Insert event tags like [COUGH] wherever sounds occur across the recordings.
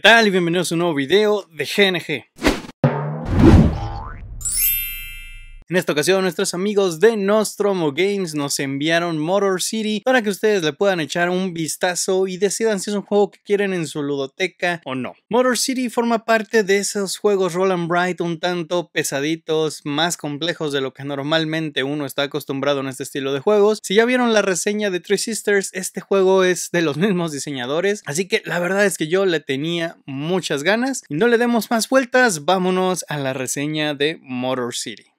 ¿Qué tal? Bienvenidos a un nuevo video de GNG. En esta ocasión, nuestros amigos de Nostromo Games nos enviaron Motor City para que ustedes le puedan echar un vistazo y decidan si es un juego que quieren en su ludoteca o no. Motor City forma parte de esos juegos Roll Bright un tanto pesaditos, más complejos de lo que normalmente uno está acostumbrado en este estilo de juegos. Si ya vieron la reseña de Three Sisters, este juego es de los [LAUGHS] mismos diseñadores, así que la verdad es que yo le tenía muchas ganas. Y no le demos más vueltas, vámonos a la reseña de Motor City.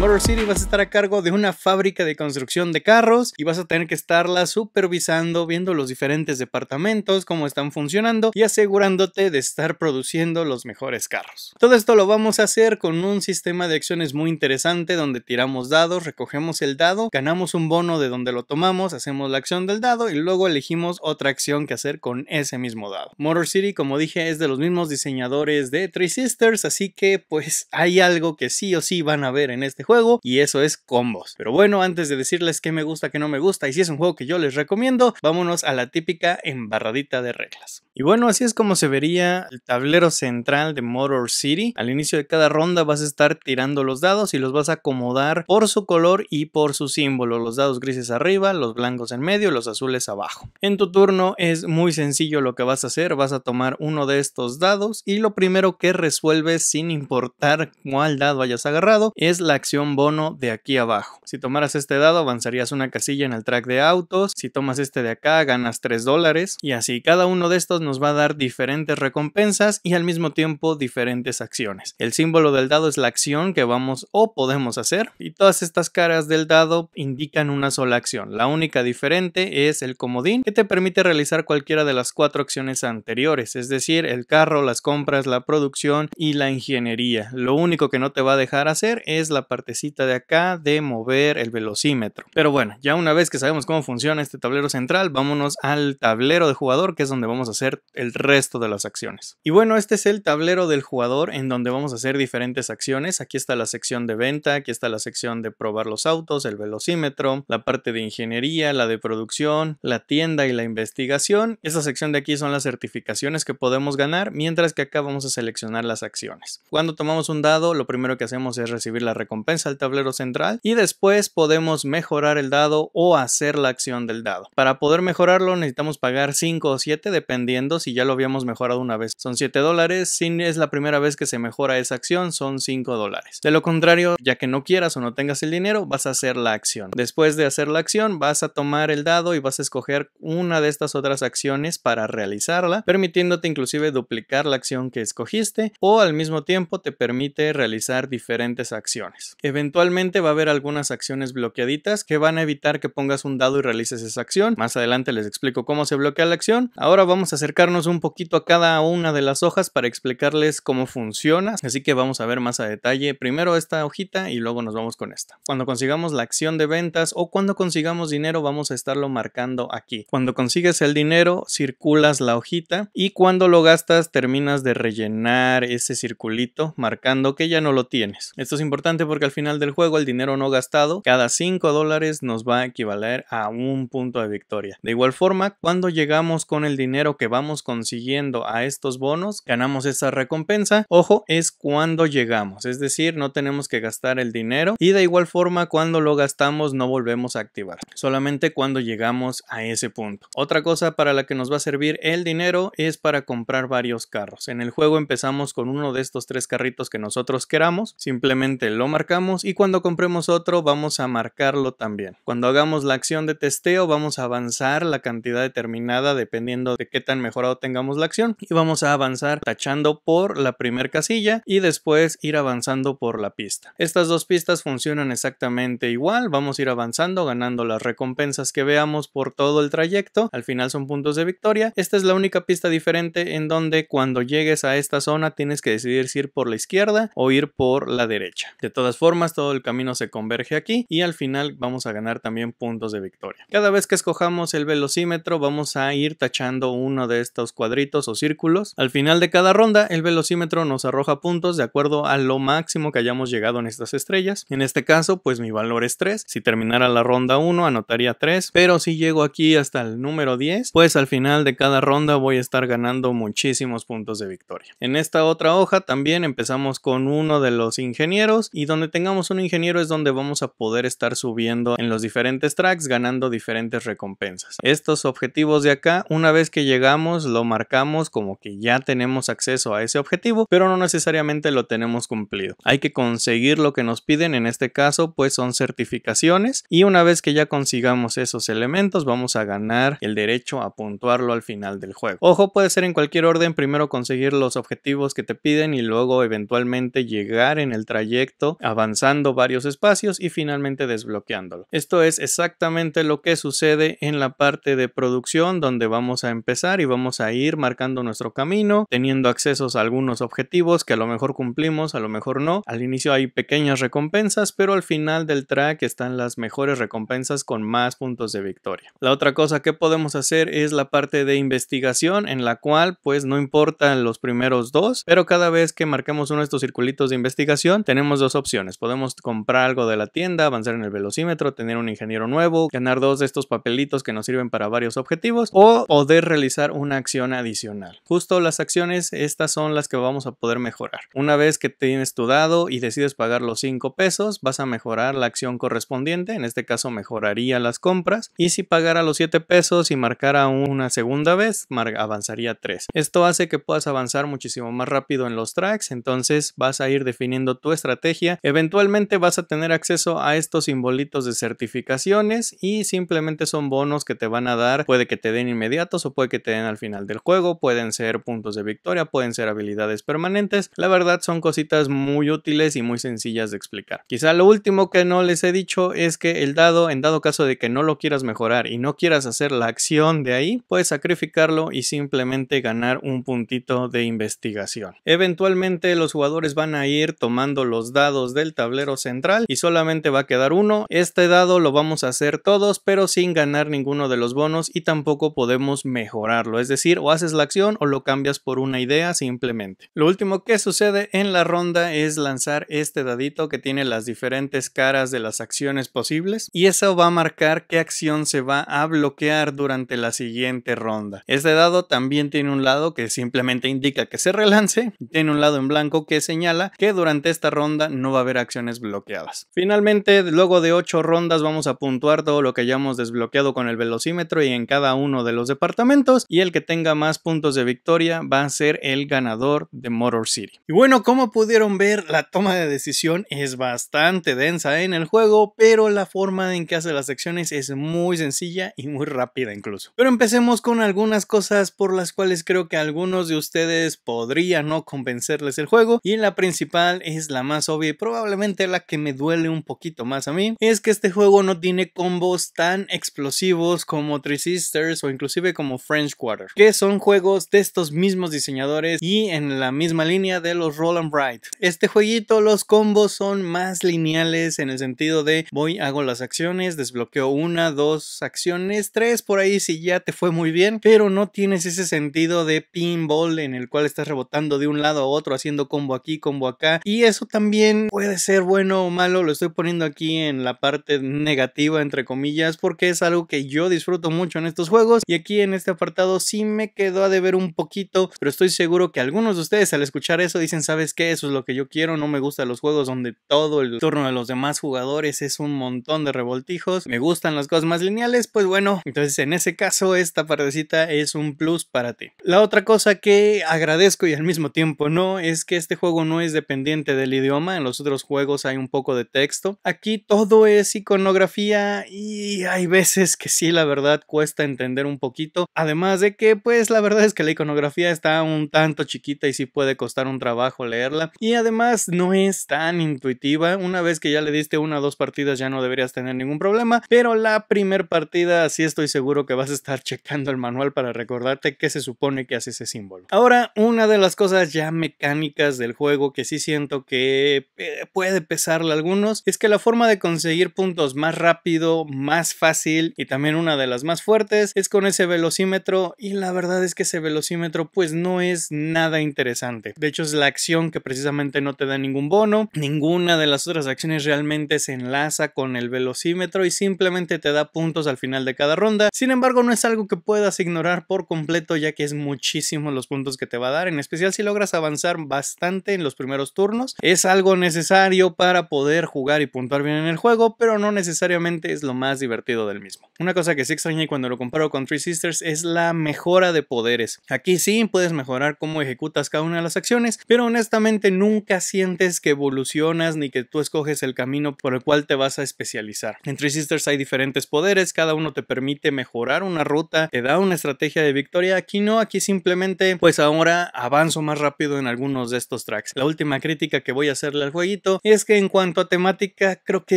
Motor City vas a estar a cargo de una fábrica de construcción de carros y vas a tener que estarla supervisando, viendo los diferentes departamentos, cómo están funcionando y asegurándote de estar produciendo los mejores carros. Todo esto lo vamos a hacer con un sistema de acciones muy interesante donde tiramos dados, recogemos el dado, ganamos un bono de donde lo tomamos, hacemos la acción del dado y luego elegimos otra acción que hacer con ese mismo dado. Motor City, como dije, es de los mismos diseñadores de Three Sisters, así que pues hay algo que sí o sí van a ver en este juego juego y eso es combos. Pero bueno, antes de decirles qué me gusta, qué no me gusta y si es un juego que yo les recomiendo, vámonos a la típica embarradita de reglas. Y bueno, así es como se vería el tablero central de Motor City. Al inicio de cada ronda vas a estar tirando los dados y los vas a acomodar por su color y por su símbolo. Los dados grises arriba, los blancos en medio, los azules abajo. En tu turno es muy sencillo lo que vas a hacer. Vas a tomar uno de estos dados y lo primero que resuelves sin importar cuál dado hayas agarrado es la acción Bono de aquí abajo. Si tomaras este dado, avanzarías una casilla en el track de autos. Si tomas este de acá, ganas 3 dólares. Y así, cada uno de estos nos va a dar diferentes recompensas y al mismo tiempo diferentes acciones. El símbolo del dado es la acción que vamos o podemos hacer. Y todas estas caras del dado indican una sola acción. La única diferente es el comodín, que te permite realizar cualquiera de las cuatro acciones anteriores, es decir, el carro, las compras, la producción y la ingeniería. Lo único que no te va a dejar hacer es la parte de acá de mover el velocímetro. Pero bueno, ya una vez que sabemos cómo funciona este tablero central, vámonos al tablero de jugador, que es donde vamos a hacer el resto de las acciones. Y bueno, este es el tablero del jugador en donde vamos a hacer diferentes acciones. Aquí está la sección de venta, aquí está la sección de probar los autos, el velocímetro, la parte de ingeniería, la de producción, la tienda y la investigación. Esta sección de aquí son las certificaciones que podemos ganar, mientras que acá vamos a seleccionar las acciones. Cuando tomamos un dado, lo primero que hacemos es recibir la recompensa al tablero central y después podemos mejorar el dado o hacer la acción del dado. Para poder mejorarlo necesitamos pagar 5 o 7 dependiendo si ya lo habíamos mejorado una vez. Son 7 dólares, si es la primera vez que se mejora esa acción son 5 dólares. De lo contrario, ya que no quieras o no tengas el dinero, vas a hacer la acción. Después de hacer la acción vas a tomar el dado y vas a escoger una de estas otras acciones para realizarla, permitiéndote inclusive duplicar la acción que escogiste o al mismo tiempo te permite realizar diferentes acciones. Eventualmente va a haber algunas acciones bloqueaditas que van a evitar que pongas un dado y realices esa acción. Más adelante les explico cómo se bloquea la acción. Ahora vamos a acercarnos un poquito a cada una de las hojas para explicarles cómo funciona. Así que vamos a ver más a detalle primero esta hojita y luego nos vamos con esta. Cuando consigamos la acción de ventas o cuando consigamos dinero vamos a estarlo marcando aquí. Cuando consigues el dinero circulas la hojita y cuando lo gastas terminas de rellenar ese circulito marcando que ya no lo tienes. Esto es importante porque final del juego el dinero no gastado, cada 5 dólares nos va a equivaler a un punto de victoria. De igual forma, cuando llegamos con el dinero que vamos consiguiendo a estos bonos, ganamos esa recompensa. Ojo, es cuando llegamos, es decir, no tenemos que gastar el dinero y de igual forma cuando lo gastamos no volvemos a activar, solamente cuando llegamos a ese punto. Otra cosa para la que nos va a servir el dinero es para comprar varios carros. En el juego empezamos con uno de estos tres carritos que nosotros queramos, simplemente lo marcamos y cuando compremos otro vamos a marcarlo también. Cuando hagamos la acción de testeo vamos a avanzar la cantidad determinada dependiendo de qué tan mejorado tengamos la acción y vamos a avanzar tachando por la primer casilla y después ir avanzando por la pista. Estas dos pistas funcionan exactamente igual, vamos a ir avanzando ganando las recompensas que veamos por todo el trayecto, al final son puntos de victoria. Esta es la única pista diferente en donde cuando llegues a esta zona tienes que decidir si ir por la izquierda o ir por la derecha. De todas formas todo el camino se converge aquí y al final vamos a ganar también puntos de victoria. Cada vez que escojamos el velocímetro vamos a ir tachando uno de estos cuadritos o círculos. Al final de cada ronda el velocímetro nos arroja puntos de acuerdo a lo máximo que hayamos llegado en estas estrellas. En este caso pues mi valor es 3. Si terminara la ronda 1 anotaría 3, pero si llego aquí hasta el número 10 pues al final de cada ronda voy a estar ganando muchísimos puntos de victoria. En esta otra hoja también empezamos con uno de los ingenieros y donde tengo tengamos un ingeniero es donde vamos a poder estar subiendo en los diferentes tracks ganando diferentes recompensas. Estos objetivos de acá, una vez que llegamos lo marcamos como que ya tenemos acceso a ese objetivo, pero no necesariamente lo tenemos cumplido. Hay que conseguir lo que nos piden, en este caso pues son certificaciones y una vez que ya consigamos esos elementos vamos a ganar el derecho a puntuarlo al final del juego. Ojo, puede ser en cualquier orden, primero conseguir los objetivos que te piden y luego eventualmente llegar en el trayecto avanzando avanzando varios espacios y finalmente desbloqueándolo. Esto es exactamente lo que sucede en la parte de producción donde vamos a empezar y vamos a ir marcando nuestro camino, teniendo accesos a algunos objetivos que a lo mejor cumplimos, a lo mejor no. Al inicio hay pequeñas recompensas, pero al final del track están las mejores recompensas con más puntos de victoria. La otra cosa que podemos hacer es la parte de investigación en la cual pues no importan los primeros dos, pero cada vez que marquemos uno de estos circulitos de investigación tenemos dos opciones podemos comprar algo de la tienda, avanzar en el velocímetro, tener un ingeniero nuevo, ganar dos de estos papelitos que nos sirven para varios objetivos o poder realizar una acción adicional. Justo las acciones, estas son las que vamos a poder mejorar. Una vez que tienes tu dado y decides pagar los 5 pesos, vas a mejorar la acción correspondiente, en este caso mejoraría las compras y si pagara los 7 pesos y marcara una segunda vez, avanzaría 3. Esto hace que puedas avanzar muchísimo más rápido en los tracks, entonces vas a ir definiendo tu estrategia. Eventualmente vas a tener acceso a estos simbolitos de certificaciones y simplemente son bonos que te van a dar, puede que te den inmediatos o puede que te den al final del juego, pueden ser puntos de victoria, pueden ser habilidades permanentes, la verdad son cositas muy útiles y muy sencillas de explicar. Quizá lo último que no les he dicho es que el dado, en dado caso de que no lo quieras mejorar y no quieras hacer la acción de ahí, puedes sacrificarlo y simplemente ganar un puntito de investigación. Eventualmente los jugadores van a ir tomando los dados del tablero central y solamente va a quedar uno. Este dado lo vamos a hacer todos pero sin ganar ninguno de los bonos y tampoco podemos mejorarlo. Es decir, o haces la acción o lo cambias por una idea simplemente. Lo último que sucede en la ronda es lanzar este dadito que tiene las diferentes caras de las acciones posibles y eso va a marcar qué acción se va a bloquear durante la siguiente ronda. Este dado también tiene un lado que simplemente indica que se relance, tiene un lado en blanco que señala que durante esta ronda no va a haber acciones bloqueadas. Finalmente, luego de 8 rondas vamos a puntuar todo lo que hayamos desbloqueado con el velocímetro y en cada uno de los departamentos y el que tenga más puntos de victoria va a ser el ganador de Motor City. Y bueno, como pudieron ver, la toma de decisión es bastante densa en el juego, pero la forma en que hace las acciones es muy sencilla y muy rápida incluso. Pero empecemos con algunas cosas por las cuales creo que algunos de ustedes podrían no convencerles el juego y la principal es la más obvia y probable la que me duele un poquito más a mí, es que este juego no tiene combos tan explosivos como Three Sisters o inclusive como French Quarter, que son juegos de estos mismos diseñadores y en la misma línea de los Roll and Ride. Este jueguito, los combos son más lineales en el sentido de voy, hago las acciones, desbloqueo una, dos acciones, tres, por ahí si ya te fue muy bien, pero no tienes ese sentido de pinball en el cual estás rebotando de un lado a otro, haciendo combo aquí, combo acá, y eso también puede ser bueno o malo, lo estoy poniendo aquí en la parte negativa, entre comillas, porque es algo que yo disfruto mucho en estos juegos y aquí en este apartado sí me quedó a deber un poquito, pero estoy seguro que algunos de ustedes al escuchar eso dicen, ¿sabes que Eso es lo que yo quiero, no me gustan los juegos donde todo el turno de los demás jugadores es un montón de revoltijos, me gustan las cosas más lineales, pues bueno, entonces en ese caso esta partecita es un plus para ti. La otra cosa que agradezco y al mismo tiempo no es que este juego no es dependiente del idioma, en los otros juegos hay un poco de texto. Aquí todo es iconografía y hay veces que sí, la verdad, cuesta entender un poquito. Además de que, pues, la verdad es que la iconografía está un tanto chiquita y sí puede costar un trabajo leerla. Y además no es tan intuitiva. Una vez que ya le diste una o dos partidas ya no deberías tener ningún problema. Pero la primer partida sí estoy seguro que vas a estar [LAUGHS] checando el manual para recordarte que se supone que hace ese símbolo. Ahora, una de las cosas ya mecánicas del juego que sí siento que eh, puede pesarle a algunos es que la forma de conseguir puntos más rápido, más fácil y también una de las más fuertes es con ese velocímetro y la verdad es que ese velocímetro pues no es nada interesante. De hecho es la acción que precisamente no te da ningún bono, ninguna de las otras acciones realmente se enlaza con el velocímetro y simplemente te da puntos al final de cada ronda. Sin embargo no es algo que puedas ignorar por completo ya que es muchísimo los puntos que te va a dar, en especial si logras avanzar bastante en los primeros turnos. Es algo necesario para poder jugar y puntuar bien en el juego, pero no necesariamente es lo más divertido del mismo. Una cosa que sí extrañé cuando lo comparo con Three Sisters es la mejora de poderes. Aquí sí puedes mejorar cómo ejecutas cada una de las acciones, pero honestamente nunca sientes que evolucionas ni que tú escoges el camino por el cual te vas a especializar. En Three Sisters hay diferentes poderes, cada uno te permite mejorar una ruta, te da una estrategia de victoria. Aquí no, aquí simplemente pues ahora avanzo más rápido en algunos de estos tracks. La última crítica que voy a hacerle al jueguito es que en cuanto a temática creo que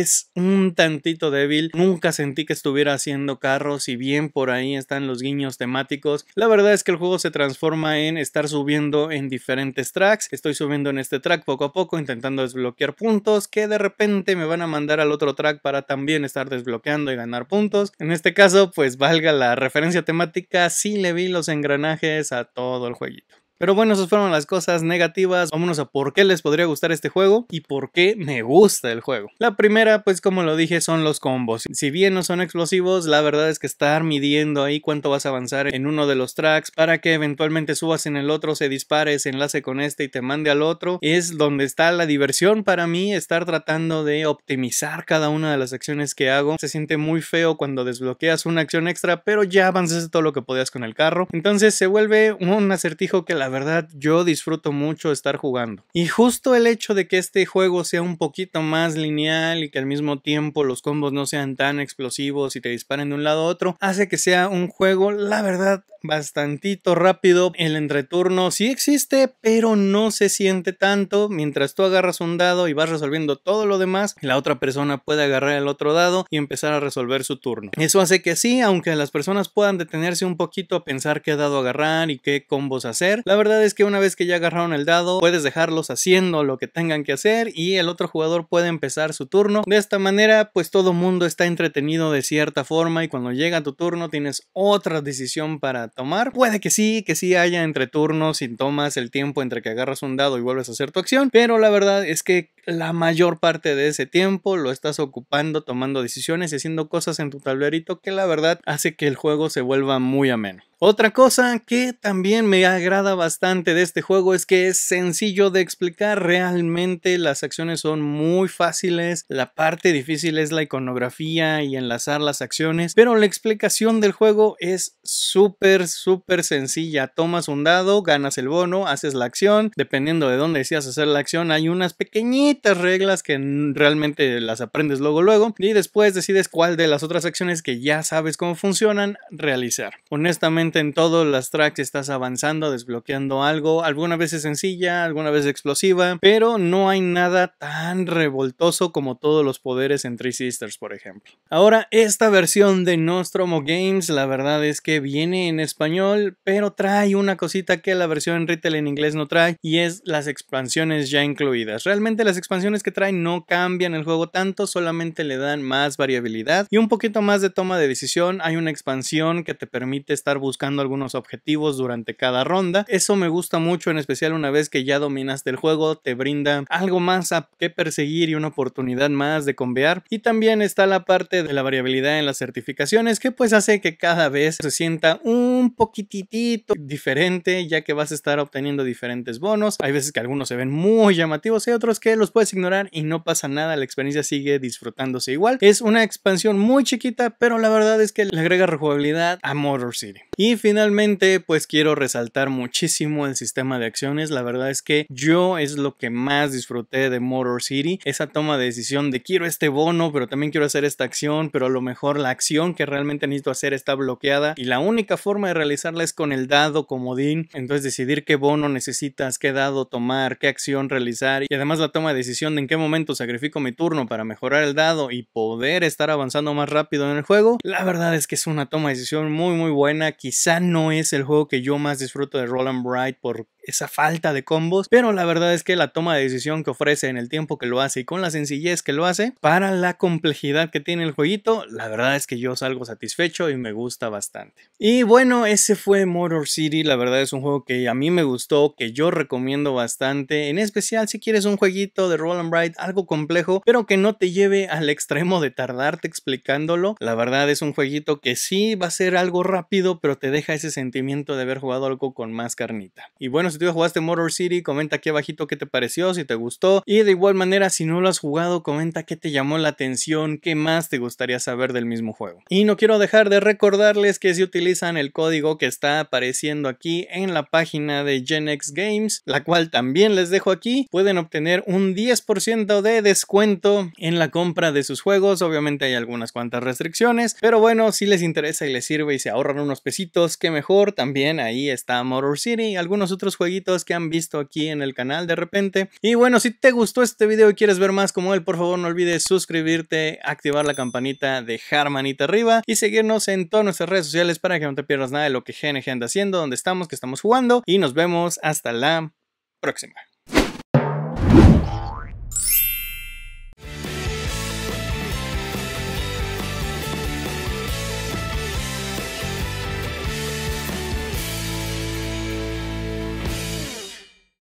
es un tantito débil. Nunca sentí que estuviera haciendo carros y bien por ahí están los guiños temáticos. La verdad es que el juego se transforma en estar subiendo en diferentes tracks. Estoy subiendo en este track poco a poco intentando desbloquear puntos que de repente me van a mandar al otro track para también estar desbloqueando y ganar puntos. En este caso pues valga la referencia temática, sí le vi los engranajes a todo el jueguito. Pero bueno, esas fueron las cosas negativas. Vámonos a por qué les podría gustar este juego y por qué me gusta el juego. La primera, pues como lo dije, son los combos. Si bien no son explosivos, la verdad es que estar midiendo ahí cuánto vas a avanzar en uno de los tracks para que eventualmente subas en el otro, se dispare, se enlace con este y te mande al otro, es donde está la diversión para mí, estar tratando de optimizar cada una de las acciones que hago. Se siente muy feo cuando desbloqueas una acción extra, pero ya avanzaste todo lo que podías con el carro. Entonces se vuelve un acertijo que la verdad yo disfruto mucho estar jugando. Y justo el hecho de que este juego sea un poquito más lineal y que al mismo tiempo los combos no sean tan explosivos y te disparen de un lado a otro, hace que sea un juego, la verdad, bastantito rápido. El entreturno sí existe, pero no se siente tanto. Mientras tú agarras un dado y vas resolviendo todo lo demás, la otra persona puede agarrar el otro dado y empezar a resolver su turno. Eso hace que sí, aunque las personas puedan detenerse un poquito a pensar qué dado agarrar y qué combos hacer, la verdad es que una vez que ya agarraron el dado, puedes dejarlos haciendo lo que tengan que hacer y el otro jugador puede empezar su turno. De esta manera, pues todo mundo está entretenido de cierta forma y cuando llega tu turno tienes otra decisión para tomar. Puede que sí, que sí haya entre turnos y tomas el tiempo entre que agarras un dado y vuelves a hacer tu acción, pero la verdad es que la mayor parte de ese tiempo lo estás ocupando tomando decisiones y haciendo cosas en tu tablerito que la verdad hace que el juego se vuelva muy ameno. Otra cosa que también me agrada bastante de este juego es que es sencillo de explicar, realmente las acciones son muy fáciles, la parte difícil es la iconografía y enlazar las acciones, pero la explicación del juego es súper, súper sencilla, tomas un dado, ganas el bono, haces la acción, dependiendo de dónde decías hacer la acción, hay unas pequeñitas reglas que realmente las aprendes luego luego y después decides cuál de las otras acciones que ya sabes cómo funcionan realizar. Honestamente, en todas las tracks estás avanzando, desbloqueando algo, alguna vez es sencilla, alguna vez explosiva, pero no hay nada tan revoltoso como todos los poderes en Three Sisters, por ejemplo. Ahora, esta versión de Nostromo Games, la verdad es que viene en español, pero trae una cosita que la versión en retail en inglés no trae, y es las expansiones ya incluidas. Realmente las expansiones que traen no cambian el juego tanto, solamente le dan más variabilidad y un poquito más de toma de decisión. Hay una expansión que te permite estar buscando buscando algunos objetivos durante cada ronda. Eso me gusta mucho, en especial una vez que ya dominaste el juego, te brinda algo más a que perseguir y una oportunidad más de convear. Y también está la parte de la variabilidad en las certificaciones, que pues hace que cada vez se sienta un poquitito diferente, ya que vas a estar obteniendo diferentes bonos. Hay veces que algunos se ven muy llamativos y otros que los puedes ignorar y no pasa nada, la experiencia sigue disfrutándose igual. Es una expansión muy chiquita, pero la verdad es que le agrega rejugabilidad a Motor City. Y finalmente, pues quiero resaltar muchísimo el sistema de acciones. La verdad es que yo es lo que más disfruté de Motor City. Esa toma de decisión de quiero este bono, pero también quiero hacer esta acción, pero a lo mejor la acción que realmente necesito hacer está bloqueada y la única forma de realizarla es con el dado comodín. Entonces decidir qué bono necesitas, qué dado tomar, qué acción realizar y además la toma de decisión de en qué momento sacrifico mi turno para mejorar el dado y poder estar avanzando más rápido en el juego. La verdad es que es una toma de decisión muy muy buena quizá no es el juego que yo más disfruto de Roland Bright por esa falta de combos, pero la verdad es que la toma de decisión que ofrece en el tiempo que lo hace y con la sencillez que lo hace, para la complejidad que tiene el jueguito, la verdad es que yo salgo satisfecho y me gusta bastante. Y bueno, ese fue Motor City, la verdad es un juego que a mí me gustó, que yo recomiendo bastante, en especial si quieres un jueguito de Roll and Ride, algo complejo, pero que no te lleve al extremo de tardarte explicándolo. La verdad es un jueguito que sí va a ser algo rápido, pero te deja ese sentimiento de haber jugado algo con más carnita. Y bueno, si tú ya jugaste Motor City, comenta aquí abajito qué te pareció, si te gustó. Y de igual manera, si no lo has jugado, comenta qué te llamó la atención, qué más te gustaría saber del mismo juego. Y no quiero dejar de recordarles que si utilizan el código que está apareciendo aquí en la página de GenX Games, la cual también les dejo aquí, pueden obtener un 10% de descuento en la compra de sus juegos. Obviamente hay algunas cuantas restricciones, pero bueno, si les interesa y les sirve y se ahorran unos pesitos, qué mejor. También ahí está Motor City y algunos otros juegos jueguitos que han visto aquí en el canal de repente. Y bueno, si te gustó este video y quieres ver más como él, por favor no olvides suscribirte, activar la campanita, dejar manita arriba y seguirnos en todas nuestras redes sociales para que no te pierdas nada de lo que GNG anda haciendo, donde estamos, que estamos jugando y nos vemos hasta la próxima.